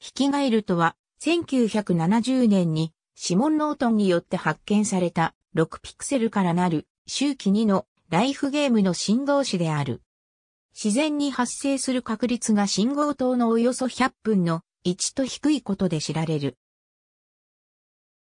ヒキガエルとは、1970年にシモン・ノートンによって発見された6ピクセルからなる周期2のライフゲームの振動子である。自然に発生する確率が信号灯のおよそ100分の1と低いことで知られる。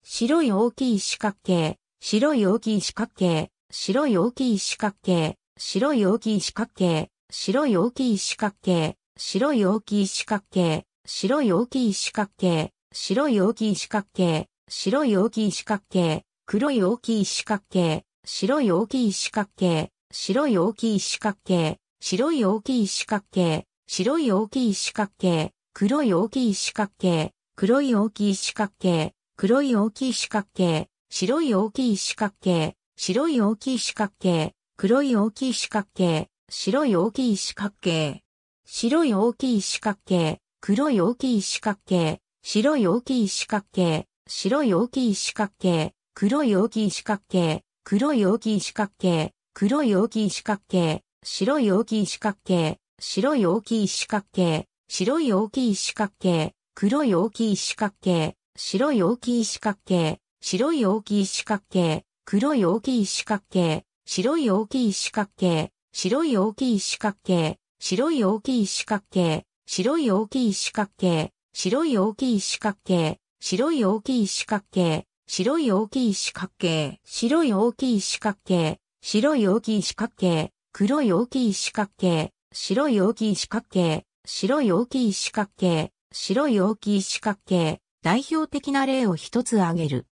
白い大きい四角形、白い大きい四角形、白い大きい四角形、白い大きい四角形、白い大きい四角形、白い大きい四角形、白い大きい四角形、白い大きい四角形、白い大きい四角形、黒い大きい四角形、白い大きい四角形、白い大きい四角形、白い大きい四角形、白い大きい四角形、黒い大きい四角形、黒い大きい四角形、黒い大きい四角形、白い大きい四角形、白い大きい四角形、黒い大きい四角形、白い大きい四角形、白い大きい四角形、黒い大きい四角形、白い大きい四角形、白い大きい四角形、黒い大きい四角形、黒い大きい四角形、黒い大きい四角形、白い大きい四角形、白い大きい四角形、白い大きい四角形、黒い大きい四角形、白い大きい四角形、白い大きい四角形、黒い大きい四角形、白い大きい四角形、白い大きい四角形、白い大きい四角形、白い大きい四角形、白い大きい四角形、白い大きい四角形、白い大きい四角形、白い大きい四角形、白い大きい四角形、黒い大きい四角形、白い大きい四角形、白い大きい四角形、白い大きい四角形、代表的な例を一つ挙げる。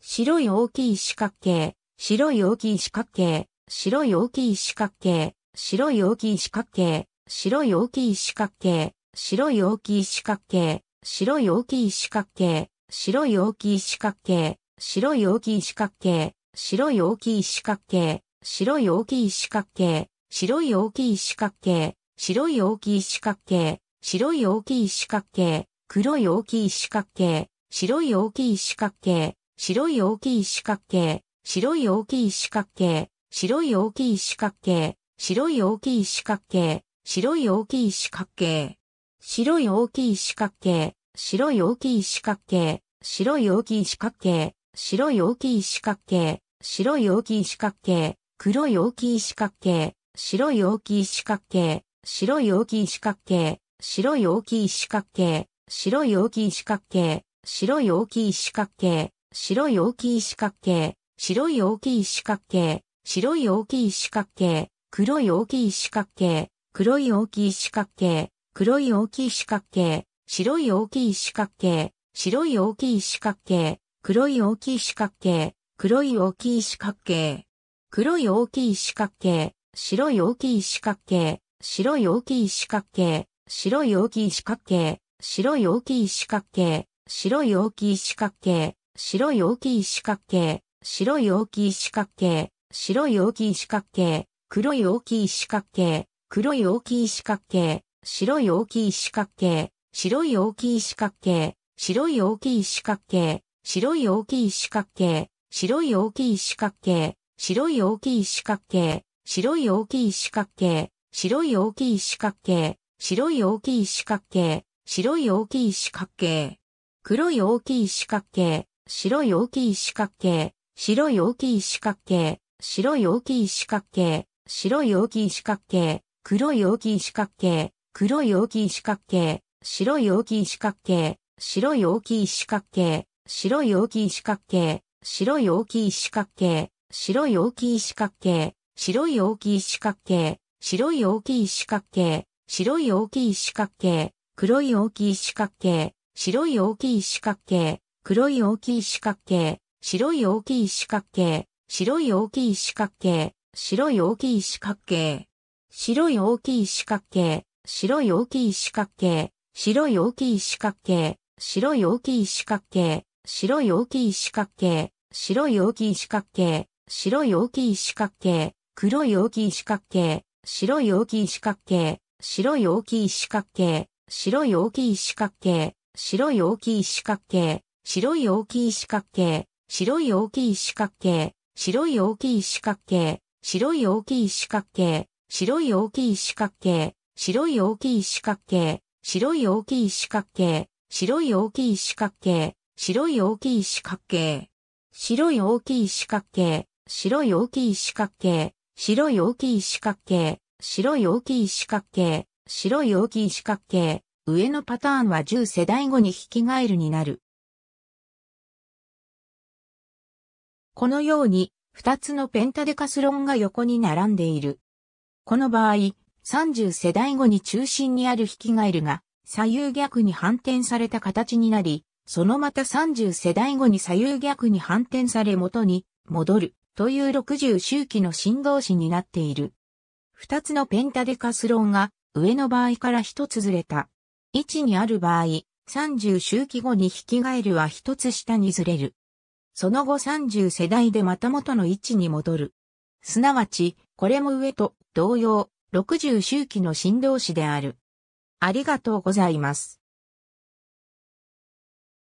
白い大きい四角形、白い大きい四角形、白い大きい四角形、白い大きい四角形、白い大きい四角形、白い大きい四角形、白い大きい四角形、白い大きい四角形、白い大きい四角形、白い大きい四角形、白い大きい四角形、白い大きい四角形、白い大きい四角形、白い大きい四角形、黒い大きい四角形、白い大きい四角形、白い大きい四角形、白い大きい四角形、白い大きい四角形、白い大きい四角形、白い大きい四角形。白い大きい四角形、白い大きい四角形、白い大きい四角形、白い大きい四角形、白い大きい四角形、黒い大きい四角形、白い大きい四角形、白い大きい四角形、白い大きい四角形、白い大きい四角形、白い大きい四角形、白い大きい四角形、白い大きい四角形、白い大きい四角形、黒い大きい四角形、黒い大きい四角形、黒い大きい四角形、白い大きい四角形、白い大きい四角形、黒い大きい四角形、黒い大きい四角形、黒い大きい四角形、白い大きい四角形、白い大きい四角形、白い大きい四角形、白い大きい四角形、白い大きい四角形、白い大きい四角形、白い大きい四角形、白い大きい四角形、黒い大きい四角形、黒い大きい四角形、白い大きい四角形、白い大きい四角形、白い大きい四角形、白い大きい四角形、白い大きい四角形、白い大きい四角形、白い大きい四角形、白い大きい四角形、白い大きい四角形、白い大きい四角形、黒い大きい四角形、白い大きい四角形、白い大きい四角形、白い大きい四角形、白い大きい四角形、黒い大きい四角形、黒い大きい四角形、白い大きい四角形、白い大きい四角形、白い大きい四角形、白い大きい四角形、白い大きい四角形、白い大きい四角形、白い大きい四角形、白い大きい四角形、黒い大きい四角形、白い大きい四角形、黒い大きい四角形、白い大きい四角形、白い大きい四角形、白い大きい四角形。白い大きい四角形。白い大きい四角形。白い大きい四角形。白い大きい四角形。白い大きい四角形。白い大きい四角形。白い大きい四角形。黒い大きい四角形。白い大きい四角形。白い大きい四角形。白い大きい四角形。白い大きい四角形。白い大きい四角形。白い大きい四角形。白い大きい四角形。白い大きい四角形、白い大きい四角形、白い大きい四角形、白い大きい四角形、白い大きい四角形、白い大きい四角形、白い大きい四角形、白い大きい四角形、白い大きい四角形、白い大きい四角形、白い大きい四角形、上のパターンは10世代後に引き換えるになる。このように、二つのペンタデカスロンが横に並んでいる。この場合、30世代後に中心にあるヒキガエルが左右逆に反転された形になり、そのまた30世代後に左右逆に反転され元に戻るという60周期の振動子になっている。二つのペンタデカスロンが上の場合から一つずれた。位置にある場合、30周期後にヒキガエルは一つ下にずれる。その後30世代でまた元の位置に戻る。すなわち、これも上と同様、60周期の振動子である。ありがとうございます。